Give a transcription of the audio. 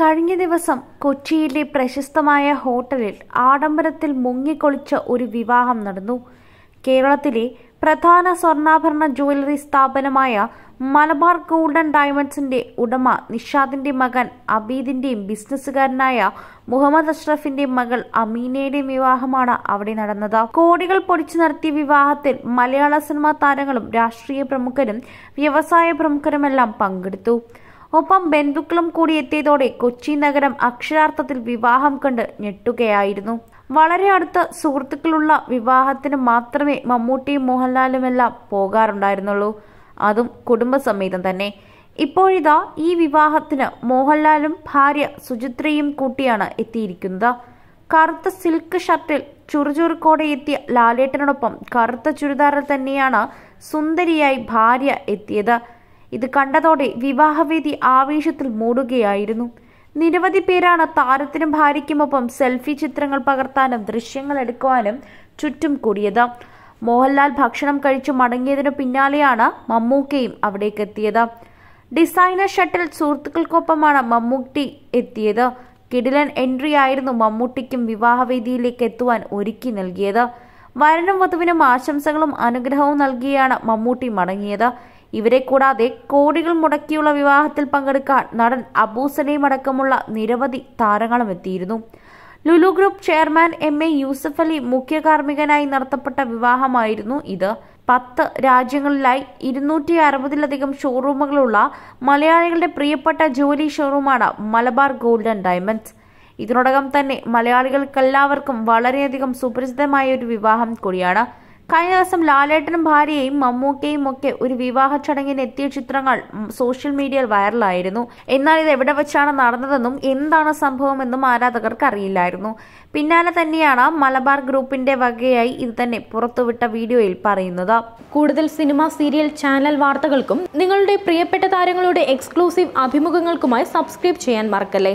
കഴിഞ്ഞ ദിവസം കൊച്ചിയിലെ പ്രശസ്തമായ ഹോട്ടലിൽ ആഡംബരത്തിൽ മുങ്ങിക്കൊളിച്ച ഒരു വിവാഹം നടന്നു കേരളത്തിലെ പ്രധാന സ്വർണ്ണാഭരണ ജുവലറി സ്ഥാപനമായ മലബാർ ഗോൾഡൻ ഡയമണ്ട്സിന്റെ ഉടമ നിഷാദിന്റെ മകൻ അബീദിന്റെയും ബിസിനസ്സുകാരനായ മുഹമ്മദ് അഷ്റഫിന്റെ മകൾ അമീനയുടെയും വിവാഹമാണ് അവിടെ നടന്നത് കോടികൾ പൊടിച്ചു നടത്തിയ വിവാഹത്തിൽ മലയാള സിനിമാ താരങ്ങളും രാഷ്ട്രീയ പ്രമുഖരും വ്യവസായ പ്രമുഖരുമെല്ലാം പങ്കെടുത്തു ഒപ്പം ബന്ധുക്കളും കൂടി എത്തിയതോടെ കൊച്ചി നഗരം അക്ഷരാർത്ഥത്തിൽ വിവാഹം കണ്ട് ഞെട്ടുകയായിരുന്നു വളരെ അടുത്ത സുഹൃത്തുക്കളുള്ള വിവാഹത്തിന് മാത്രമേ മമ്മൂട്ടിയും എല്ലാം പോകാറുണ്ടായിരുന്നുള്ളൂ അതും കുടുംബസമേതം തന്നെ ഇപ്പോഴിതാ ഈ വിവാഹത്തിന് മോഹൻലാലും ഭാര്യ സുചിത്രയും കൂട്ടിയാണ് എത്തിയിരിക്കുന്നത് കറുത്ത സിൽക്ക് ഷർട്ടിൽ ചുറുചുറുക്കോടെ എത്തിയ ലാലേട്ടനോടൊപ്പം കറുത്ത ചുരിദാറിൽ തന്നെയാണ് സുന്ദരിയായി ഭാര്യ എത്തിയത് ഇത് കണ്ടതോടെ വിവാഹവേദി ആവേശത്തിൽ മൂടുകയായിരുന്നു നിരവധി പേരാണ് താരത്തിനും ഭാര്യയ്ക്കുമൊപ്പം സെൽഫി ചിത്രങ്ങൾ പകർത്താനും ദൃശ്യങ്ങൾ എടുക്കുവാനും ചുറ്റും കൂടിയത് മോഹൻലാൽ ഭക്ഷണം കഴിച്ചു മടങ്ങിയതിനു പിന്നാലെയാണ് മമ്മൂക്കയും എത്തിയത് ഡിസൈനർ ഷട്ടിൽ സുഹൃത്തുക്കൾക്കൊപ്പമാണ് മമ്മൂട്ടി എത്തിയത് കിടിലൻ എൻട്രി ആയിരുന്നു മമ്മൂട്ടിക്കും വിവാഹവേദിയിലേക്ക് എത്തുവാൻ ഒരുക്കി നൽകിയത് വരനും വധുവിനും ആശംസകളും അനുഗ്രഹവും നൽകിയാണ് മമ്മൂട്ടി മടങ്ങിയത് ഇവരെ കൂടാതെ കോടികൾ മുടക്കിയുള്ള വിവാഹത്തിൽ പങ്കെടുക്കാൻ നടൻ അബൂസനെയും അടക്കമുള്ള നിരവധി താരങ്ങളും എത്തിയിരുന്നു Lulu group chairman M A Yusuff Ali മുഖ്യ കാർമ്മികനായി നടത്തപ്പെട്ട വിവാഹമായിരുന്നു ഇത് പത്ത് രാജ്യങ്ങളിലായി ഇരുന്നൂറ്റി അറുപതിലധികം ഷോറൂമുകളുള്ള മലയാളികളുടെ പ്രിയപ്പെട്ട ജോലി ഷോറൂമാണ് മലബാർ ഗോൾഡൻ ഡയമണ്ട്സ് ഇതിനോടകം തന്നെ മലയാളികൾക്കെല്ലാവർക്കും വളരെയധികം സുപരിചിതമായ ഒരു വിവാഹം കൂടിയാണ് കഴിഞ്ഞ ദിവസം ലാലേട്ടനും ഭാര്യയും മമ്മൂക്കയും ഒക്കെ ഒരു വിവാഹ ചടങ്ങിന് എത്തിയ ചിത്രങ്ങൾ സോഷ്യൽ മീഡിയയിൽ വൈറലായിരുന്നു എന്നാൽ ഇത് എവിടെ വെച്ചാണ് നടന്നതെന്നും എന്താണ് സംഭവമെന്നും ആരാധകർക്ക് അറിയില്ലായിരുന്നു പിന്നാലെ തന്നെയാണ് മലബാർ ഗ്രൂപ്പിന്റെ വകയായി ഇത് തന്നെ പുറത്തുവിട്ട വീഡിയോയിൽ പറയുന്നത് കൂടുതൽ സിനിമ സീരിയൽ ചാനൽ വാർത്തകൾക്കും നിങ്ങളുടെ പ്രിയപ്പെട്ട താരങ്ങളുടെ എക്സ്ക്ലൂസീവ് അഭിമുഖങ്ങൾക്കുമായി സബ്സ്ക്രൈബ് ചെയ്യാൻ മറക്കല്ലേ